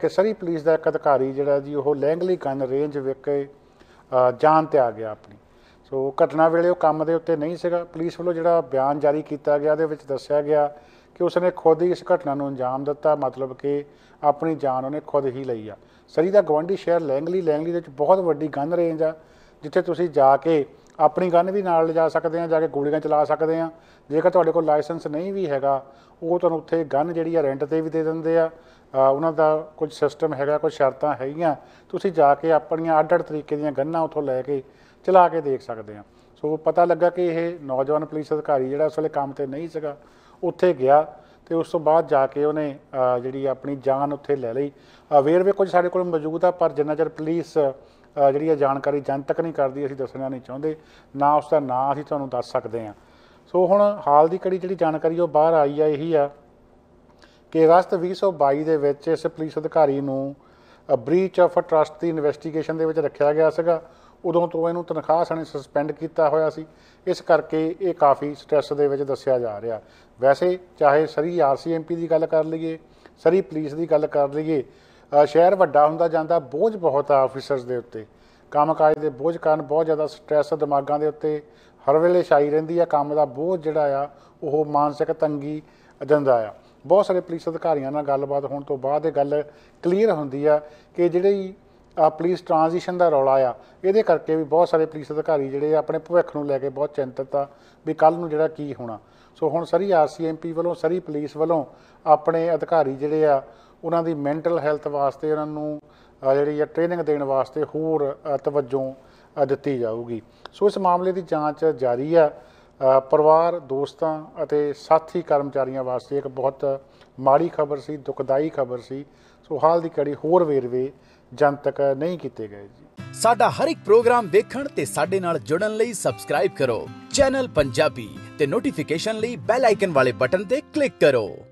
ਕਿ ਸਰੀ ਪੁਲਿਸ ਦਾ ਇੱਕ ਅਧਿਕਾਰੀ ਜਿਹੜਾ ਜੀ ਉਹ ਲੈਂਗਲੀ ਗਨ ਰੇਂਜ ਵਿਖੇ ਜਾਨ ਤੇ ਆ ਗਿਆ ਆਪਣੀ ਸੋ ਘਟਨਾ ਵੇਲੇ ਉਹ ਕੰਮ ਦੇ ਉੱਤੇ ਨਹੀਂ ਸੀਗਾ ਪੁਲਿਸ ਵੱਲੋਂ ਜਿਹੜਾ ਬਿਆਨ ਜਾਰੀ ਕੀਤਾ ਗਿਆ ਉਹਦੇ ਵਿੱਚ ਦੱਸਿਆ ਗਿਆ ਕਿ ਉਸਨੇ ਖੁਦ ਹੀ ਇਸ ਘਟਨਾ ਨੂੰ ਅੰਜਾਮ ਦਿੱਤਾ ਮਤਲਬ ਕਿ ਆਪਣੀ ਜਾਨ ਉਹਨੇ ਖੁਦ ਹੀ ਲਈ ਆ ਸਰੀ ਦਾ ਗਵੰਡੀ ਸ਼ਹਿਰ ਲੈਂਗਲੀ ਲੈਂਗਲੀ ਦੇ ਵਿੱਚ ਬਹੁਤ ਵੱਡੀ ਗਨ ਰੇਂਜ ਆ ਜਿੱਥੇ ਤੁਸੀਂ ਜਾ ਕੇ ਆਪਣੀ ਗਨ ਵੀ ਨਾਲ ਲਿਜਾ ਸਕਦੇ ਆ ਜਾ ਕੇ ਗੋਲੀਆਂ ਚਲਾ ਸਕਦੇ ਆ ਜੇਕਰ ਤੁਹਾਡੇ ਕੋਲ ਲਾਇਸੈਂਸ ਨਹੀਂ ਵੀ ਹੈਗਾ ਉਹ ਤੁਹਾਨੂੰ ਉੱਥੇ ਗਨ ਜਿਹੜੀ ਆ ਰੈਂਟ ਤੇ ਵੀ ਦੇ ਦਿੰਦੇ ਆ ਉਹਨਾਂ ਦਾ ਕੁਝ ਸਿਸਟਮ ਹੈਗਾ ਕੁਝ ਸ਼ਰਤਾਂ ਹੈਗੀਆਂ ਤੁਸੀਂ ਜਾ ਕੇ ਆਪਣੀਆਂ ਅੱਡ-ਅੱਡ ਤਰੀਕੇ ਦੀਆਂ ਗੰਨਾਂ ਉੱਥੋਂ ਲੈ ਕੇ ਚਲਾ ਕੇ ਦੇਖ ਸਕਦੇ ਆ ਸੋ ਪਤਾ ਲੱਗਾ ਕਿ ਇਹ ਨੌਜਵਾਨ ਪੁਲਿਸ ਅਧਿਕਾਰੀ ਜਿਹੜਾ ਉਸ ਵੇਲੇ ਕੰਮ ਤੇ ਨਹੀਂ ਸੀਗਾ ਉੱਥੇ ਗਿਆ ਤੇ ਉਸ ਤੋਂ ਬਾਅਦ ਜਾ ਕੇ ਉਹਨੇ ਜਿਹੜੀ ਆਪਣੀ ਜਾਨ ਉੱਥੇ ਲੈ ਲਈ ਵੇਰਵੇ ਕੁਝ ਸਾਡੇ ਕੋਲ ਮੌਜੂਦ ਆ ਪਰ ਜਿੰਨਾ ਚਿਰ ਪੁਲਿਸ ਜਿਹੜੀ ਇਹ ਜਾਣਕਾਰੀ ਜਨਤਕ ਨਹੀਂ ਕਰਦੀ ਅਸੀਂ ਦੱਸਣਾ ਨਹੀਂ ਚਾਹੁੰਦੇ ਨਾ ਉਸ ਦਾ ਨਾਂ ਅਸੀਂ ਤੁਹਾਨੂੰ ਦੱਸ ਸਕਦੇ ਹਾਂ ਸੋ ਹੁਣ ਹਾਲ ਦੀ ਕੜੀ ਜਿਹੜੀ ਜਾਣਕਾਰੀ ਉਹ ਬਾਹਰ ਆਈ ਆ ਇਹੀ ਆ ਕਿ ਅਗਸਤ 2022 ਦੇ ਵਿੱਚ ਇਸ ਪੁਲਿਸ ਅਧਿਕਾਰੀ ਨੂੰ ਬ੍ਰੀਚ ਆਫ ਟਰਸਟ ਦੀ ਇਨਵੈਸਟੀਗੇਸ਼ਨ ਦੇ ਵਿੱਚ ਰੱਖਿਆ ਗਿਆ ਸੀਗਾ ਉਦੋਂ ਤੋਂ ਇਹਨੂੰ ਤਨਖਾਹ ਸਣੇ ਸਸਪੈਂਡ ਕੀਤਾ ਹੋਇਆ ਸੀ ਇਸ ਕਰਕੇ ਇਹ ਕਾਫੀ ਸਟ੍ਰੈਸ ਦੇ ਵਿੱਚ ਦੱਸਿਆ ਜਾ ਰਿਹਾ ਵੈਸੇ ਚਾਹੇ ਸਰੀ ਆਰਸੀਐਮਪੀ ਦੀ ਗੱਲ ਕਰ ਲਈਏ ਸਰੀ ਪੁਲਿਸ ਦੀ ਗੱਲ ਕਰ ਲਈਏ ਸ਼ਹਿਰ ਵੱਡਾ ਹੁੰਦਾ ਜਾਂਦਾ ਬੋਝ ਬਹੁਤ ਆ ਆਫੀਸਰਸ ਦੇ ਉੱਤੇ ਕੰਮਕਾਜ ਦੇ ਬੋਝ ਕਾਰਨ ਬਹੁਤ ਜ਼ਿਆਦਾ ਸਟ੍ਰੈਸ ਦਿਮਾਗਾਂ ਦੇ ਉੱਤੇ ਹਰ ਵੇਲੇ ਛਾਈ ਰਹਿੰਦੀ ਆ ਕੰਮ ਦਾ ਬੋਝ ਜਿਹੜਾ ਆ ਉਹ ਮਾਨਸਿਕ ਤੰਗੀ ਦਿੰਦਾ ਆ ਬਹੁਤ ਸਾਰੇ ਪੁਲਿਸ ਅਧਿਕਾਰੀਆਂ ਨਾਲ ਗੱਲਬਾਤ ਹੋਣ ਤੋਂ ਬਾਅਦ ਇਹ ਗੱਲ ਕਲੀਅਰ ਹੁੰਦੀ ਆ ਕਿ ਜਿਹੜੀ ਪੁਲਿਸ ਟ੍ਰਾਂਜੀਸ਼ਨ ਦਾ ਰੌਲਾ ਆ ਇਹਦੇ ਕਰਕੇ ਵੀ ਬਹੁਤ ਸਾਰੇ ਪੁਲਿਸ ਅਧਿਕਾਰੀ ਜਿਹੜੇ ਆਪਣੇ ਭਵਿੱਖ ਨੂੰ ਲੈ ਕੇ ਬਹੁਤ ਚਿੰਤਤ ਆ ਵੀ ਕੱਲ ਨੂੰ ਜਿਹੜਾ ਕੀ ਹੋਣਾ ਸੋ ਹੁਣ ਸਰੀ ਆਰਸੀਐਮਪੀ ਵੱਲੋਂ ਸਰੀ ਪੁਲਿਸ ਵੱਲੋਂ ਆਪਣੇ ਅਧਿਕਾਰੀ ਜਿਹੜੇ ਆ ਉਹਨਾਂ ਦੀ ਮੈਂਟਲ ਹੈਲਥ ਵਾਸਤੇ ਉਹਨਾਂ ਨੂੰ ਜਿਹੜੀ ਹੈ ਟ੍ਰੇਨਿੰਗ ਦੇਣ ਵਾਸਤੇ ਹੋਰ ਤਵੱਜੋ ਦਿੱਤੀ ਜਾਊਗੀ ਸੋ ਇਸ ਮਾਮਲੇ ਦੀ ਜਾਂਚ ਜਾਰੀ ਆ ਪਰਿਵਾਰ ਦੋਸਤਾਂ ਅਤੇ ਸਾਥੀ ਕਰਮਚਾਰੀਆਂ ਵਾਸਤੇ ਇੱਕ ਬਹੁਤ ਮਾੜੀ ਖਬਰ ਸੀ ਦੁਖਦਾਈ ਖਬਰ ਸੀ ਸੋ ਹਾਲ ਦੀ ਘੜੀ ਹੋਰ ਵੇਰਵੇ ਜਨਤਕ ਨਹੀਂ ਕੀਤੇ ਗਏ ਜੀ ਸਾਡਾ ਹਰ ਇੱਕ ਪ੍ਰੋਗਰਾਮ ਦੇਖਣ ਤੇ ਸਾਡੇ ਨਾਲ ਜੁੜਨ ਲਈ ਸਬਸਕ੍ਰਾਈਬ ਕਰੋ ਚੈਨਲ ਪੰਜਾਬੀ ਤੇ ਨੋਟੀਫਿਕੇਸ਼ਨ ਲਈ ਬੈਲ ਆਈਕਨ ਵਾਲੇ ਬਟਨ ਤੇ ਕਲਿੱਕ ਕਰੋ